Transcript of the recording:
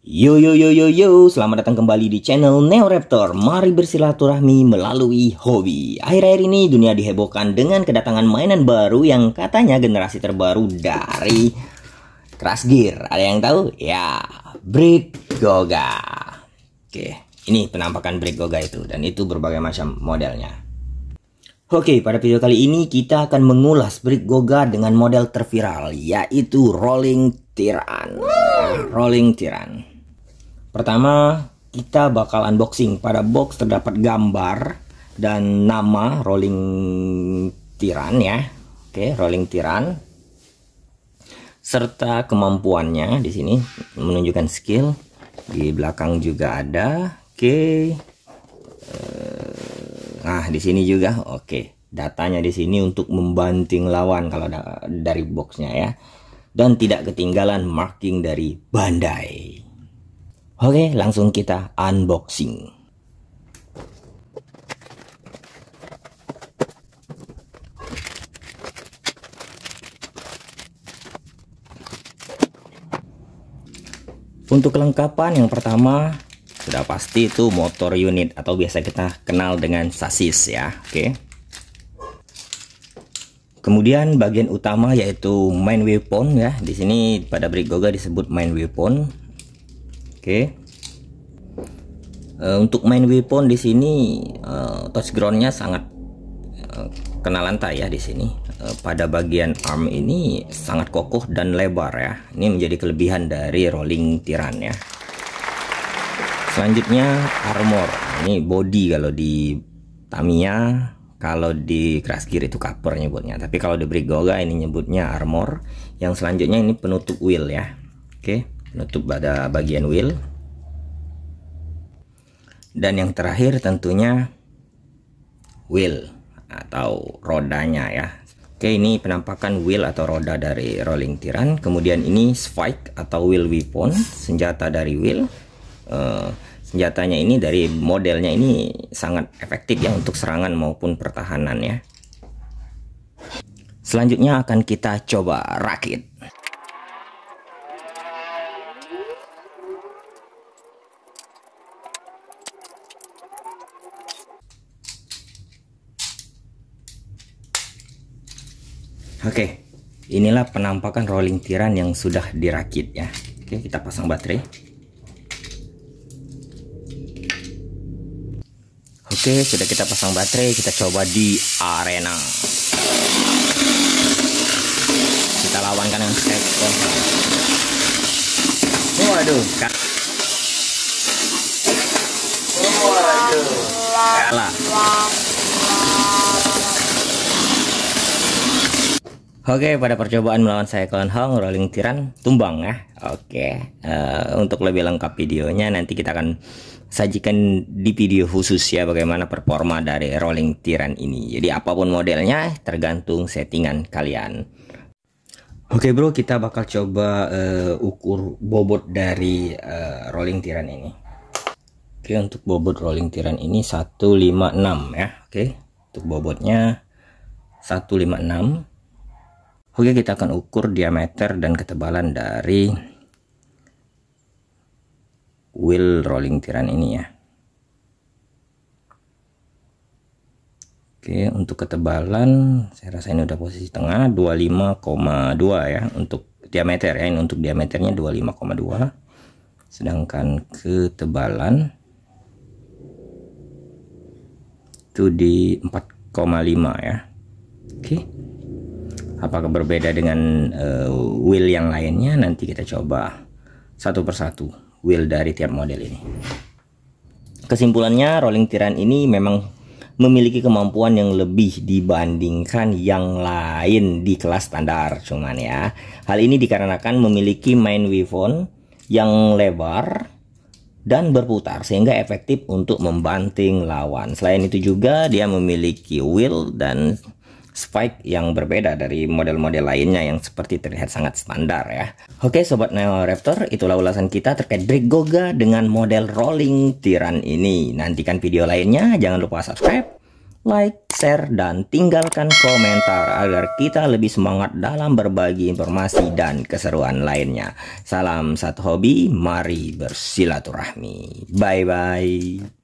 Yo yo yo yo yo, selamat datang kembali di channel Neo Raptor. Mari bersilaturahmi melalui hobi. Akhir-akhir ini dunia dihebohkan dengan kedatangan mainan baru yang katanya generasi terbaru dari Crash Gear. Ada yang tahu? Ya, Brick Goga. Oke, ini penampakan Brick Goga itu dan itu berbagai macam modelnya. Oke, pada video kali ini kita akan mengulas Brick Goga dengan model terviral yaitu Rolling Tiran. Rolling Tiran. Pertama, kita bakal unboxing. Pada box terdapat gambar dan nama rolling tiran ya. Oke, rolling tiran. Serta kemampuannya di sini menunjukkan skill. Di belakang juga ada. Oke. Eh, nah, di sini juga oke datanya di sini untuk membanting lawan kalau dari boxnya ya dan tidak ketinggalan marking dari Bandai. Oke, langsung kita unboxing. Untuk kelengkapan yang pertama sudah pasti itu motor unit atau biasa kita kenal dengan sasis ya, oke. Kemudian bagian utama yaitu main weapon ya. Di sini pada Brick Goga disebut main weapon oke okay. uh, eh, untuk main weapon di sini uh, eh, touch groundnya sangat uh, kena lantai ya di sini pada bagian arm ini sangat kokoh dan lebar ya ini menjadi kelebihan dari rolling tiran ya selanjutnya armor ini body kalau di Tamiya kalau di Crash Gear itu cover nyebutnya tapi kalau di Brigoga ini nyebutnya armor yang selanjutnya ini penutup wheel ya oke okay penutup pada bagian wheel dan yang terakhir tentunya wheel atau rodanya ya oke ini penampakan wheel atau roda dari rolling tiran kemudian ini spike atau wheel weapon senjata dari wheel uh, eh, senjatanya ini dari modelnya ini sangat efektif ya untuk serangan maupun pertahanan ya selanjutnya akan kita coba rakit Oke, inilah penampakan rolling tiran yang sudah dirakit ya. Oke, kita pasang baterai. Oke, sudah kita pasang baterai, kita coba di arena. Kita lawankan dengan aduh Waduh, Waduh, kan. kalah. Oke, pada percobaan melawan saya Clan Hong, Rolling Tiran tumbang ya. Oke, uh, untuk lebih lengkap videonya nanti kita akan sajikan di video khusus ya bagaimana performa dari Rolling Tiran ini. Jadi apapun modelnya tergantung settingan kalian. Oke bro, kita bakal coba uh, ukur bobot dari uh, Rolling Tiran ini. Oke, untuk bobot Rolling Tiran ini 156 ya. Oke, untuk bobotnya 156 Oke, kita akan ukur diameter dan ketebalan dari wheel rolling tiran ini ya. Oke, untuk ketebalan saya rasa ini udah posisi tengah 25,2 ya untuk diameter ya. Ini untuk diameternya 25,2. Sedangkan ketebalan itu di 4,5 ya apakah berbeda dengan uh, eh, wheel yang lainnya nanti kita coba satu persatu wheel dari tiap model ini kesimpulannya rolling tiran ini memang memiliki kemampuan yang lebih dibandingkan yang lain di kelas standar cuman ya hal ini dikarenakan memiliki main weavon yang lebar dan berputar sehingga efektif untuk membanting lawan selain itu juga dia memiliki wheel dan spike yang berbeda dari model-model lainnya yang seperti terlihat sangat standar ya. Oke Sobat Neo Raptor, itulah ulasan kita terkait Drake Goga dengan model rolling tiran ini. Nantikan video lainnya, jangan lupa subscribe, like, share, dan tinggalkan komentar agar kita lebih semangat dalam berbagi informasi dan keseruan lainnya. Salam satu hobi, mari bersilaturahmi. Bye-bye.